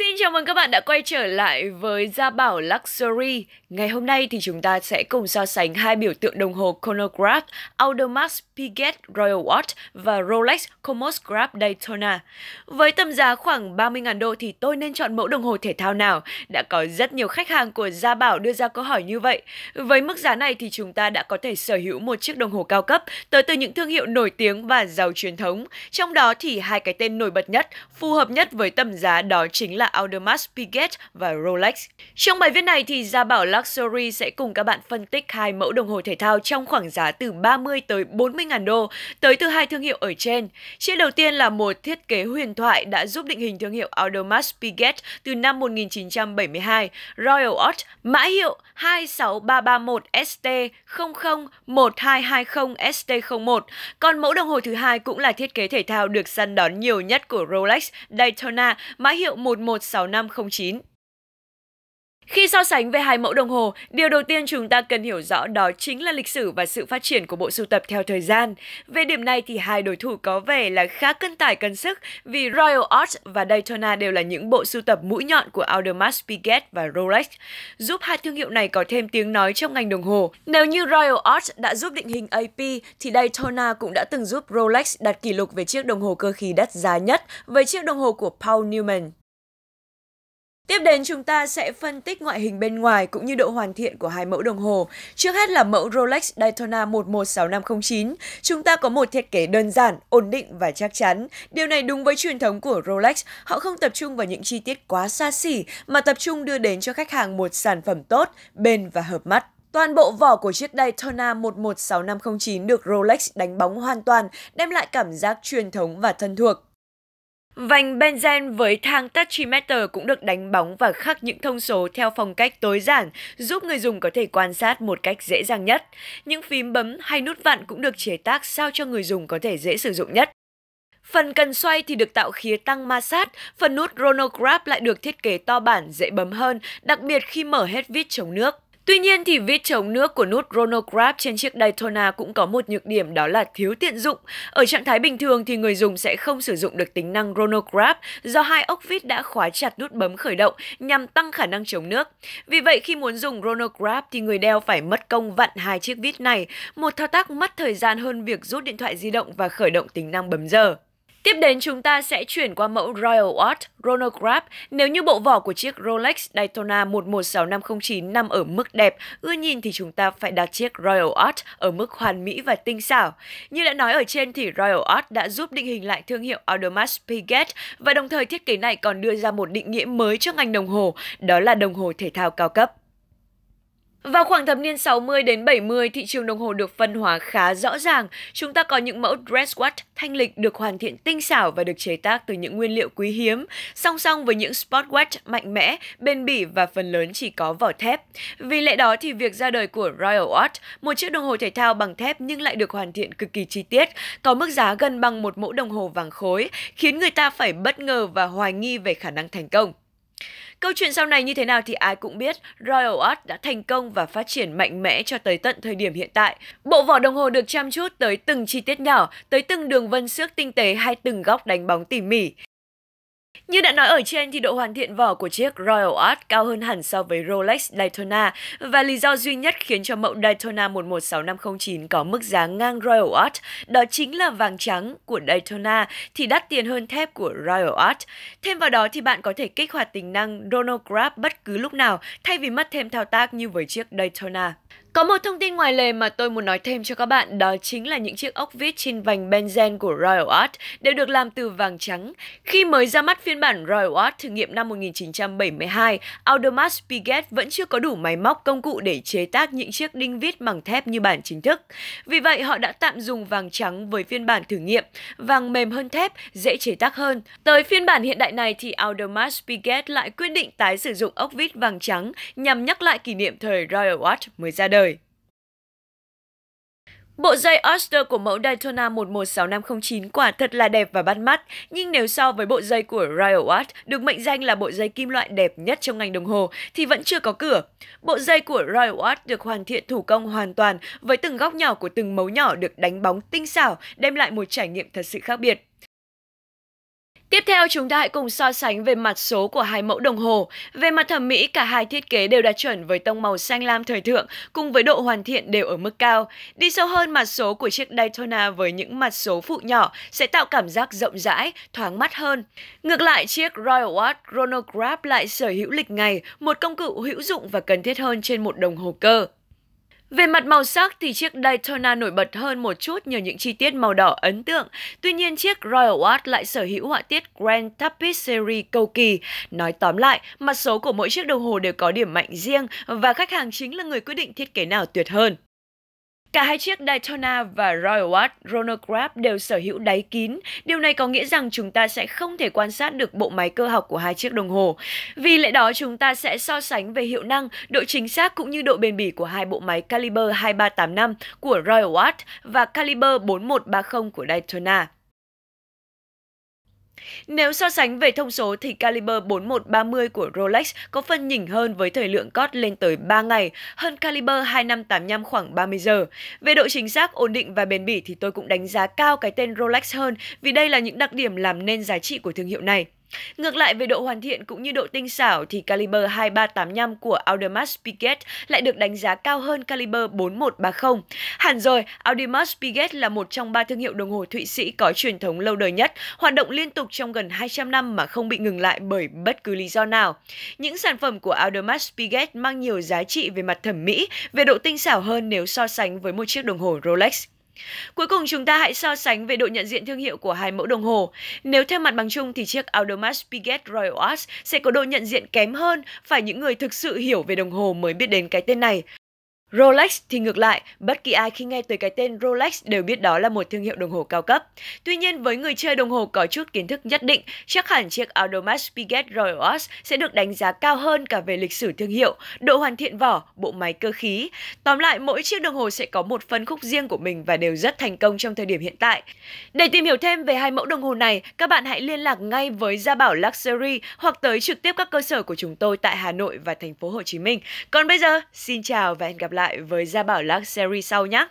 See chào mừng các bạn đã quay trở lại với Gia Bảo Luxury. Ngày hôm nay thì chúng ta sẽ cùng so sánh hai biểu tượng đồng hồ chronograph Audemars Piguet Royal Watch và Rolex Comosgraph Daytona. Với tầm giá khoảng 30.000 đô thì tôi nên chọn mẫu đồng hồ thể thao nào? Đã có rất nhiều khách hàng của Gia Bảo đưa ra câu hỏi như vậy. Với mức giá này thì chúng ta đã có thể sở hữu một chiếc đồng hồ cao cấp tới từ những thương hiệu nổi tiếng và giàu truyền thống. Trong đó thì hai cái tên nổi bật nhất, phù hợp nhất với tầm giá đó chính là Audemars Audemars Piguet và Rolex. Trong bài viết này thì Gia Bảo Luxury sẽ cùng các bạn phân tích hai mẫu đồng hồ thể thao trong khoảng giá từ 30 tới 40 ngàn đô tới từ hai thương hiệu ở trên. Chiếc đầu tiên là một thiết kế huyền thoại đã giúp định hình thương hiệu Audemars Piguet từ năm 1972, Royal Oat, mã hiệu 26331ST001220ST01. Còn mẫu đồng hồ thứ hai cũng là thiết kế thể thao được săn đón nhiều nhất của Rolex, Daytona, mã hiệu 11 6509. Khi so sánh về hai mẫu đồng hồ, điều đầu tiên chúng ta cần hiểu rõ đó chính là lịch sử và sự phát triển của bộ sưu tập theo thời gian. Về điểm này thì hai đối thủ có vẻ là khá cân tải cân sức vì Royal Oak và Daytona đều là những bộ sưu tập mũi nhọn của Audemars Piguet và Rolex, giúp hai thương hiệu này có thêm tiếng nói trong ngành đồng hồ. Nếu như Royal Oak đã giúp định hình AP thì Daytona cũng đã từng giúp Rolex đạt kỷ lục về chiếc đồng hồ cơ khí đắt giá nhất với chiếc đồng hồ của Paul Newman. Tiếp đến chúng ta sẽ phân tích ngoại hình bên ngoài cũng như độ hoàn thiện của hai mẫu đồng hồ. Trước hết là mẫu Rolex Daytona 116509. Chúng ta có một thiết kế đơn giản, ổn định và chắc chắn. Điều này đúng với truyền thống của Rolex, họ không tập trung vào những chi tiết quá xa xỉ mà tập trung đưa đến cho khách hàng một sản phẩm tốt, bền và hợp mắt. Toàn bộ vỏ của chiếc Daytona 116509 được Rolex đánh bóng hoàn toàn, đem lại cảm giác truyền thống và thân thuộc. Vành Benzen với thang tachymeter cũng được đánh bóng và khắc những thông số theo phong cách tối giản, giúp người dùng có thể quan sát một cách dễ dàng nhất. Những phím bấm hay nút vặn cũng được chế tác sao cho người dùng có thể dễ sử dụng nhất. Phần cần xoay thì được tạo khía tăng ma sát, phần nút chronograph lại được thiết kế to bản, dễ bấm hơn, đặc biệt khi mở hết vít chống nước. Tuy nhiên thì vít chống nước của nút chronograph trên chiếc Daytona cũng có một nhược điểm đó là thiếu tiện dụng. Ở trạng thái bình thường thì người dùng sẽ không sử dụng được tính năng chronograph do hai ốc vít đã khóa chặt nút bấm khởi động nhằm tăng khả năng chống nước. Vì vậy khi muốn dùng chronograph thì người đeo phải mất công vặn hai chiếc vít này, một thao tác mất thời gian hơn việc rút điện thoại di động và khởi động tính năng bấm giờ. Tiếp đến chúng ta sẽ chuyển qua mẫu Royal Watch Chronograph nếu như bộ vỏ của chiếc Rolex Daytona 116509 nằm ở mức đẹp, ưa nhìn thì chúng ta phải đặt chiếc Royal Watch ở mức hoàn mỹ và tinh xảo. Như đã nói ở trên thì Royal Watch đã giúp định hình lại thương hiệu Audemars Piguet và đồng thời thiết kế này còn đưa ra một định nghĩa mới cho ngành đồng hồ, đó là đồng hồ thể thao cao cấp. Vào khoảng thập niên 60 đến 70, thị trường đồng hồ được phân hóa khá rõ ràng. Chúng ta có những mẫu dress watch thanh lịch được hoàn thiện tinh xảo và được chế tác từ những nguyên liệu quý hiếm, song song với những sport watch mạnh mẽ, bền bỉ và phần lớn chỉ có vỏ thép. Vì lẽ đó thì việc ra đời của Royal Watch, một chiếc đồng hồ thể thao bằng thép nhưng lại được hoàn thiện cực kỳ chi tiết, có mức giá gần bằng một mẫu đồng hồ vàng khối, khiến người ta phải bất ngờ và hoài nghi về khả năng thành công. Câu chuyện sau này như thế nào thì ai cũng biết, Royal Oak đã thành công và phát triển mạnh mẽ cho tới tận thời điểm hiện tại. Bộ vỏ đồng hồ được chăm chút tới từng chi tiết nhỏ, tới từng đường vân xước tinh tế hay từng góc đánh bóng tỉ mỉ. Như đã nói ở trên thì độ hoàn thiện vỏ của chiếc Royal Art cao hơn hẳn so với Rolex Daytona và lý do duy nhất khiến cho mẫu Daytona 116509 có mức giá ngang Royal Art đó chính là vàng trắng của Daytona thì đắt tiền hơn thép của Royal Art. Thêm vào đó thì bạn có thể kích hoạt tính năng Chronograph bất cứ lúc nào thay vì mất thêm thao tác như với chiếc Daytona. Có một thông tin ngoài lề mà tôi muốn nói thêm cho các bạn đó chính là những chiếc ốc vít trên vành Benzen của Royal Art đều được làm từ vàng trắng. Khi mới ra mắt phiên bản Royal Art thử nghiệm năm 1972, Audemars Piguet vẫn chưa có đủ máy móc công cụ để chế tác những chiếc đinh vít bằng thép như bản chính thức. Vì vậy, họ đã tạm dùng vàng trắng với phiên bản thử nghiệm, vàng mềm hơn thép, dễ chế tác hơn. Tới phiên bản hiện đại này thì Audemars Piguet lại quyết định tái sử dụng ốc vít vàng trắng nhằm nhắc lại kỷ niệm thời Royal Art mới ra ra đời. Bộ dây Oster của mẫu Daytona 116509 quả thật là đẹp và bắt mắt, nhưng nếu so với bộ dây của Royal Watt được mệnh danh là bộ dây kim loại đẹp nhất trong ngành đồng hồ thì vẫn chưa có cửa. Bộ dây của Royal Watt được hoàn thiện thủ công hoàn toàn với từng góc nhỏ của từng mấu nhỏ được đánh bóng tinh xảo, đem lại một trải nghiệm thật sự khác biệt. Tiếp theo chúng ta hãy cùng so sánh về mặt số của hai mẫu đồng hồ. Về mặt thẩm mỹ, cả hai thiết kế đều đạt chuẩn với tông màu xanh lam thời thượng cùng với độ hoàn thiện đều ở mức cao. Đi sâu hơn mặt số của chiếc Daytona với những mặt số phụ nhỏ sẽ tạo cảm giác rộng rãi, thoáng mắt hơn. Ngược lại, chiếc Royal Watch Chronograph lại sở hữu lịch ngày, một công cụ hữu dụng và cần thiết hơn trên một đồng hồ cơ. Về mặt màu sắc thì chiếc Daytona nổi bật hơn một chút nhờ những chi tiết màu đỏ ấn tượng. Tuy nhiên chiếc Royal Watch lại sở hữu họa tiết Grand Tapestry cầu kỳ. Nói tóm lại, mặt số của mỗi chiếc đồng hồ đều có điểm mạnh riêng và khách hàng chính là người quyết định thiết kế nào tuyệt hơn. Cả hai chiếc Daytona và Royal Watt Chronograph đều sở hữu đáy kín. Điều này có nghĩa rằng chúng ta sẽ không thể quan sát được bộ máy cơ học của hai chiếc đồng hồ. Vì lẽ đó, chúng ta sẽ so sánh về hiệu năng, độ chính xác cũng như độ bền bỉ của hai bộ máy Caliber 2385 của Royal Watt và Caliber 4130 của Daytona. Nếu so sánh về thông số thì caliber 4130 của Rolex có phần nhỉnh hơn với thời lượng cót lên tới 3 ngày, hơn caliber 2585 khoảng 30 giờ. Về độ chính xác, ổn định và bền bỉ thì tôi cũng đánh giá cao cái tên Rolex hơn vì đây là những đặc điểm làm nên giá trị của thương hiệu này. Ngược lại về độ hoàn thiện cũng như độ tinh xảo thì caliber 2385 của Audemars Piguet lại được đánh giá cao hơn caliber 4130. Hẳn rồi, Audemars Piguet là một trong ba thương hiệu đồng hồ Thụy Sĩ có truyền thống lâu đời nhất, hoạt động liên tục trong gần 200 năm mà không bị ngừng lại bởi bất cứ lý do nào. Những sản phẩm của Audemars Piguet mang nhiều giá trị về mặt thẩm mỹ, về độ tinh xảo hơn nếu so sánh với một chiếc đồng hồ Rolex. Cuối cùng chúng ta hãy so sánh về độ nhận diện thương hiệu của hai mẫu đồng hồ. Nếu theo mặt bằng chung thì chiếc Audemars Piguet Royal Watch sẽ có độ nhận diện kém hơn, phải những người thực sự hiểu về đồng hồ mới biết đến cái tên này. Rolex thì ngược lại, bất kỳ ai khi nghe tới cái tên Rolex đều biết đó là một thương hiệu đồng hồ cao cấp. Tuy nhiên, với người chơi đồng hồ có chút kiến thức nhất định, chắc hẳn chiếc Audemars Piguet Royal Watch sẽ được đánh giá cao hơn cả về lịch sử thương hiệu, độ hoàn thiện vỏ, bộ máy cơ khí. Tóm lại, mỗi chiếc đồng hồ sẽ có một phân khúc riêng của mình và đều rất thành công trong thời điểm hiện tại. Để tìm hiểu thêm về hai mẫu đồng hồ này, các bạn hãy liên lạc ngay với Gia Bảo Luxury hoặc tới trực tiếp các cơ sở của chúng tôi tại Hà Nội và thành phố Hồ Chí Minh. Còn bây giờ, xin chào và hẹn gặp lại! lại với Gia Bảo Luxury sau nhé.